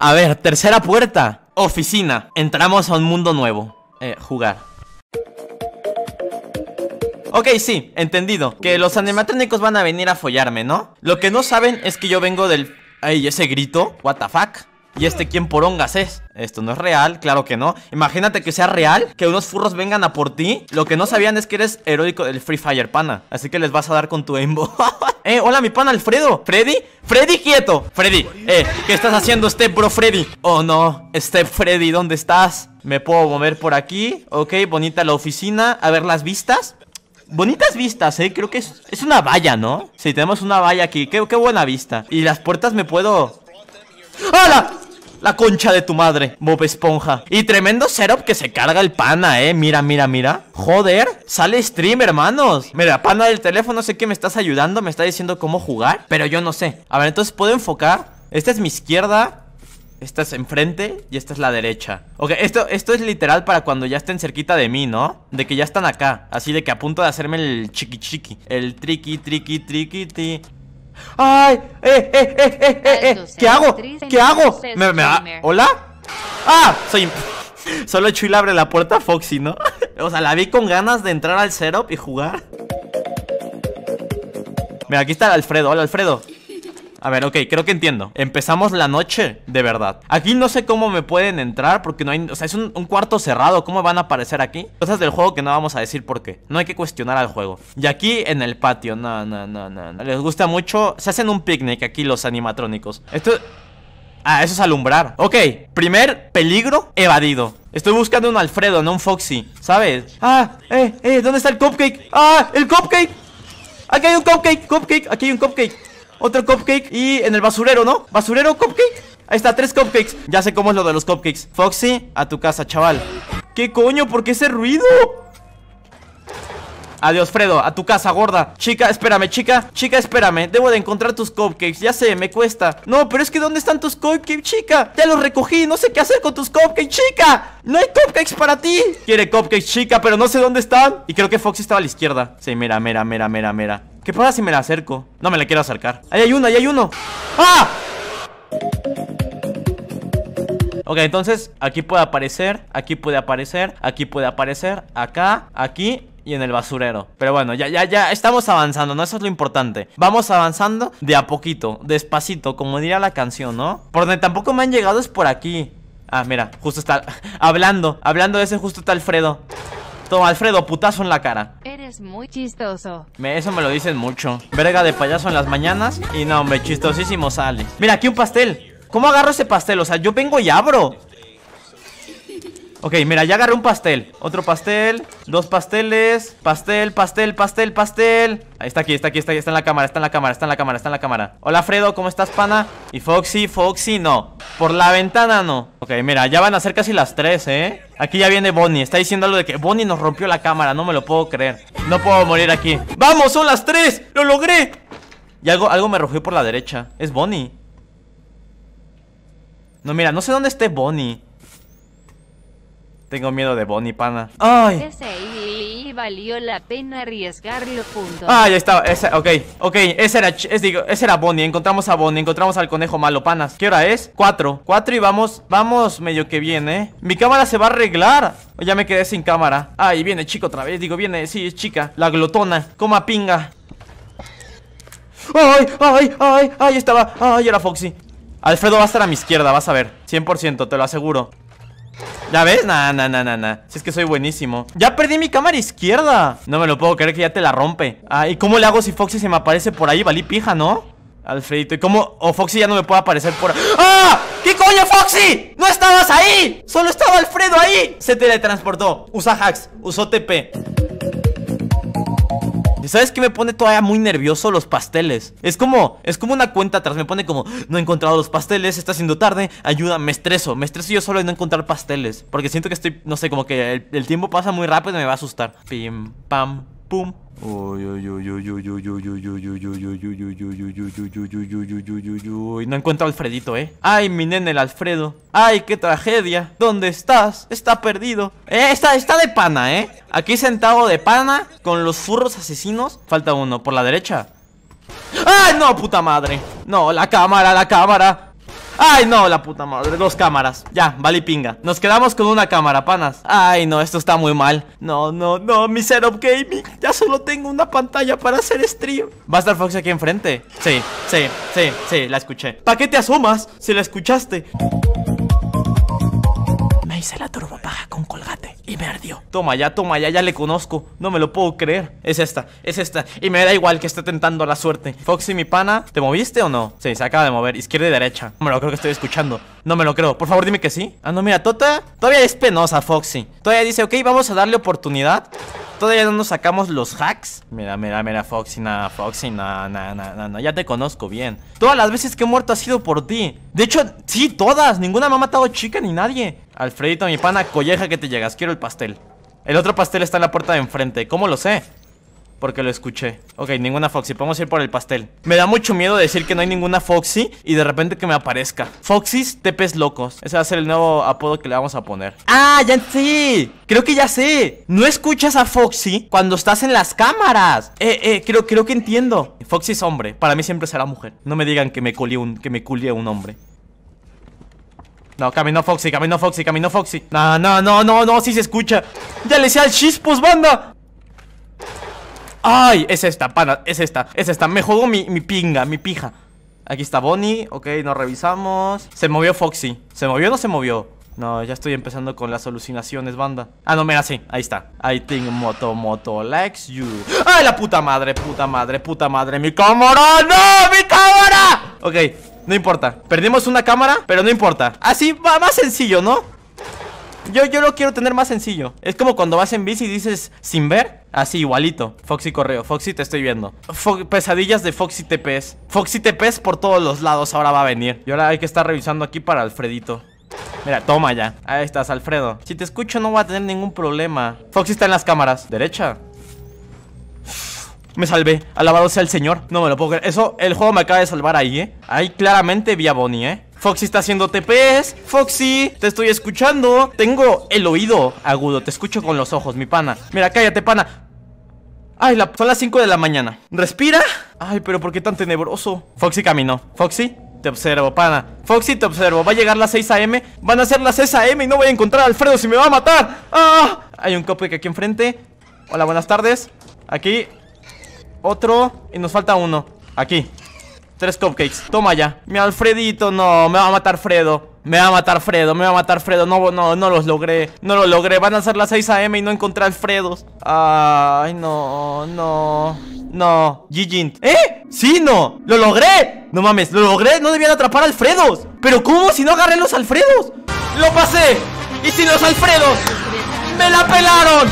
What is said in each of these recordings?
A ver, tercera puerta. Oficina. Entramos a un mundo nuevo. Eh, jugar. Ok, sí, entendido. Que los animatrónicos van a venir a follarme, ¿no? Lo que no saben es que yo vengo del... Ay, ese grito. What the fuck? ¿Y este quién porongas es? Esto no es real, claro que no Imagínate que sea real, que unos furros vengan a por ti Lo que no sabían es que eres heroico del Free Fire, pana Así que les vas a dar con tu embo Eh, hola mi pana Alfredo ¿Freddy? ¡Freddy, quieto! Freddy, eh, ¿qué estás haciendo Step Bro Freddy? Oh no, Step Freddy, ¿dónde estás? Me puedo mover por aquí Ok, bonita la oficina A ver las vistas Bonitas vistas, eh, creo que es, una valla, ¿no? Sí, tenemos una valla aquí, qué buena vista Y las puertas me puedo ¡Hala! La concha de tu madre, Bob Esponja Y tremendo setup que se carga el pana, eh Mira, mira, mira Joder, sale stream, hermanos Mira, pana del teléfono, sé que me estás ayudando Me está diciendo cómo jugar, pero yo no sé A ver, entonces puedo enfocar Esta es mi izquierda Esta es enfrente Y esta es la derecha Ok, esto, esto es literal para cuando ya estén cerquita de mí, ¿no? De que ya están acá Así de que a punto de hacerme el chiqui chiqui El triqui, triqui, triqui, ti ¡Ay! ¡Eh, eh, eh, eh, eh! eh. eh. qué hago? ¿Qué hago? ¿Hola? ¡Ah! Soy... Solo Chuy abre la puerta a Foxy, ¿no? o sea, la vi con ganas de entrar al setup y jugar. Mira, aquí está el Alfredo. Hola, Alfredo. A ver, ok, creo que entiendo. Empezamos la noche, de verdad. Aquí no sé cómo me pueden entrar porque no hay... O sea, es un, cuarto cerrado. ¿Cómo van a aparecer aquí? Cosas del juego que no vamos a decir por qué. No hay que cuestionar al juego. Y aquí en el patio. No, no, no, no. Les gusta mucho. Se hacen un picnic aquí los animatrónicos. Esto... Ah, eso es alumbrar. Ok, primer peligro evadido. Estoy buscando un Alfredo, no un Foxy, ¿sabes? Ah, eh, eh, ¿dónde está el cupcake? Ah, el cupcake. Aquí hay un cupcake, cupcake, aquí hay un cupcake. Otro cupcake y en el basurero, ¿no? ¿Basurero? ¿Cupcake? Ahí está, tres cupcakes Ya sé cómo es lo de los cupcakes Foxy, a tu casa, chaval ¿Qué coño? ¿Por qué ese ruido? Adiós, Fredo, a tu casa, gorda Chica, espérame, chica, chica, espérame Debo de encontrar tus cupcakes, ya sé, me cuesta No, pero es que ¿dónde están tus cupcakes, chica? Ya los recogí, no sé qué hacer con tus cupcakes, chica No hay cupcakes para ti Quiere cupcakes, chica, pero no sé dónde están Y creo que Foxy estaba a la izquierda Sí, mira, mira, mira, mira, mira ¿Qué pasa si me la acerco? No me la quiero acercar Ahí hay uno, ahí hay uno ¡Ah! Ok, entonces aquí puede aparecer, aquí puede aparecer, aquí puede aparecer, acá, aquí y en el basurero. Pero bueno, ya, ya, ya estamos avanzando, ¿no? Eso es lo importante. Vamos avanzando de a poquito, despacito, como diría la canción, ¿no? Por donde tampoco me han llegado es por aquí. Ah, mira, justo está hablando, hablando ese justo está Alfredo. Toma, Alfredo, putazo en la cara. Eh, es muy chistoso. eso me lo dicen mucho. Verga de payaso en las mañanas. Y no, hombre, chistosísimo sale. Mira, aquí un pastel. ¿Cómo agarro ese pastel? O sea, yo vengo y abro. Ok, mira, ya agarré un pastel Otro pastel, dos pasteles Pastel, pastel, pastel, pastel Ahí está aquí, está aquí, está está en la cámara, está en la cámara Está en la cámara, está en la cámara Hola Fredo, ¿cómo estás, pana? Y Foxy, Foxy, no Por la ventana, no Ok, mira, ya van a ser casi las tres, ¿eh? Aquí ya viene Bonnie, está diciendo algo de que Bonnie nos rompió la cámara No me lo puedo creer No puedo morir aquí ¡Vamos, son las tres! ¡Lo logré! Y algo, algo me rugió por la derecha Es Bonnie No, mira, no sé dónde esté Bonnie tengo miedo de Bonnie, pana. ¡Ay! Ese valió la pena arriesgarlo, Ah, ya estaba. ok, ok. Ese era, es, digo, ese era Bonnie. Encontramos a Bonnie. Encontramos al conejo malo, panas. ¿Qué hora es? Cuatro. Cuatro y vamos, vamos medio que viene. ¿eh? Mi cámara se va a arreglar. Ya me quedé sin cámara. Ay, ah, viene chico otra vez. Digo, viene, sí, es chica. La glotona. Coma pinga. ¡Ay, ay, ay! ¡Ay, estaba! ¡Ay, era Foxy! Alfredo va a estar a mi izquierda, vas a ver 100%, te lo aseguro ¿Ya ves? Nah, nah, nah, nah, nah Si es que soy buenísimo ¡Ya perdí mi cámara izquierda! No me lo puedo creer que ya te la rompe Ah, ¿y cómo le hago si Foxy se me aparece por ahí? Valí pija, ¿no? Alfredito, ¿y cómo? O Foxy ya no me puede aparecer por... ¡Ah! ¿Qué coño, Foxy? ¡No estabas ahí! ¡Solo estaba Alfredo ahí! Se teletransportó Usa hacks, usó TP ¿Sabes qué me pone todavía muy nervioso? Los pasteles. Es como, es como una cuenta atrás. Me pone como, no he encontrado los pasteles, está siendo tarde, ayuda, me estreso. Me estreso yo solo de no encontrar pasteles. Porque siento que estoy, no sé, como que el, el tiempo pasa muy rápido y me va a asustar. Pim, pam, pum. no encuentro a Alfredito, ¿eh? ¡Ay, mi nene, el Alfredo! ¡Ay, qué tragedia! ¿Dónde estás? Está perdido. Eh, está, está de pana, ¿eh? Aquí sentado de pana con los furros asesinos. Falta uno, por la derecha. ¡Ay, no, puta madre! No, la cámara, la cámara. Ay, no, la puta madre, dos cámaras Ya, vale pinga, nos quedamos con una cámara, panas Ay, no, esto está muy mal No, no, no, mi setup gaming Ya solo tengo una pantalla para hacer stream ¿Va a estar Fox aquí enfrente? Sí, sí, sí, sí, la escuché ¿Para qué te asomas si la escuchaste? Me hice la turbopaja con colgate Perdió, Toma ya, toma ya, ya le conozco. No me lo puedo creer. Es esta, es esta. Y me da igual que esté tentando la suerte. Foxy, mi pana, ¿te moviste o no? Sí, se acaba de mover. Izquierda y derecha. No me lo creo que estoy escuchando. No me lo creo. Por favor, dime que sí. Ah, no, mira, Tota todavía es penosa, Foxy. Todavía dice, ok, vamos a darle oportunidad. Todavía no nos sacamos los hacks. Mira, mira, mira, Foxy, nada, Foxy, nada, nada, nada, ya te conozco bien. Todas las veces que he muerto ha sido por ti. De hecho, sí, todas. Ninguna me ha matado chica ni nadie. Alfredito, mi pana, colleja que te llegas. Quiero el pastel. El otro pastel está en la puerta de enfrente. ¿Cómo lo sé? Porque lo escuché. Ok, ninguna Foxy. Podemos ir por el pastel. Me da mucho miedo decir que no hay ninguna Foxy y de repente que me aparezca. Foxys, tepes locos. Ese va a ser el nuevo apodo que le vamos a poner. ¡Ah, ya sí! Creo que ya sé. No escuchas a Foxy cuando estás en las cámaras. Eh, eh, creo, creo que entiendo. Foxy es hombre. Para mí siempre será mujer. No me digan que me culie un, que me un hombre. No, caminó Foxy, caminó Foxy, caminó Foxy. No, no, no, no, no, sí se escucha. Ya le sea al chispos, banda. Ay, es esta, pana, es esta, es esta. Me jodó mi, mi pinga, mi pija. Aquí está Bonnie, ok, nos revisamos Se movió Foxy, ¿se movió o no se movió? No, ya estoy empezando con las alucinaciones, banda Ah, no, mira, sí, ahí está I think Moto Moto likes you ¡Ay, la puta madre, puta madre, puta madre! ¡Mi cámara! ¡No, mi cámara! Ok, no importa Perdimos una cámara, pero no importa Así va más sencillo, ¿no? Yo, yo lo quiero tener más sencillo Es como cuando vas en bici y dices sin ver Así igualito Foxy correo, Foxy te estoy viendo Pesadillas de Foxy TPS Foxy TPS por todos los lados ahora va a venir Y ahora hay que estar revisando aquí para Alfredito Mira, toma ya Ahí estás, Alfredo Si te escucho no voy a tener ningún problema Foxy está en las cámaras Derecha me salvé. Alabado sea el señor. No me lo puedo creer. Eso, el juego me acaba de salvar ahí, ¿eh? Ahí claramente vi a Bonnie, ¿eh? Foxy está haciendo TPs. Foxy, te estoy escuchando. Tengo el oído agudo. Te escucho con los ojos, mi pana. Mira, cállate, pana. Ay, son las 5 de la mañana. ¿Respira? Ay, pero ¿por qué tan tenebroso? Foxy caminó. Foxy, te observo, pana. Foxy, te observo. Va a llegar las 6 a.m. Van a ser las 6 a.m. y no voy a encontrar a Alfredo si me va a matar. ¡Ah! Hay un que aquí enfrente. Hola, buenas tardes. Aquí otro. Y nos falta uno. Aquí. Tres cupcakes. Toma ya. Mi Alfredito, no. Me va a matar Fredo. Me va a matar Fredo, me va a matar Fredo. No, no, no los logré. No los logré. Van a ser las 6 a.m. y no encontré Alfredos. Ay, no, no. No. Gigint. ¿Eh? ¡Sí, no! ¡Lo logré! No mames, lo logré. No debían atrapar a Alfredos. ¿Pero cómo si no agarré los Alfredos? ¡Lo pasé! ¡Y si los Alfredos! ¡Me la pelaron!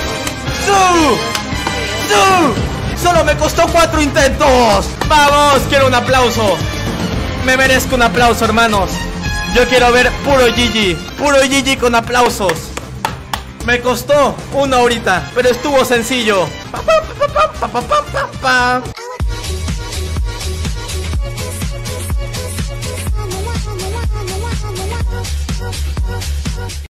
¡Sú! ¡Sú! Solo me costó cuatro intentos. Vamos, quiero un aplauso. Me merezco un aplauso, hermanos. Yo quiero ver puro GG Puro GG con aplausos. Me costó una horita, pero estuvo sencillo.